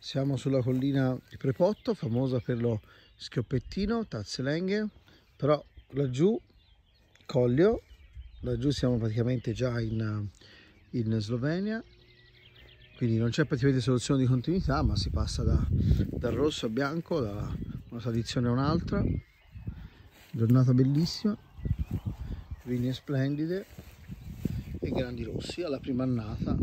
Siamo sulla collina di Prepotto, famosa per lo schioppettino, tazze lenghe, però laggiù Collio, laggiù siamo praticamente già in, in Slovenia, quindi non c'è praticamente soluzione di continuità, ma si passa da, dal rosso a bianco, da una tradizione a un'altra, giornata bellissima, vigne splendide e grandi rossi alla prima annata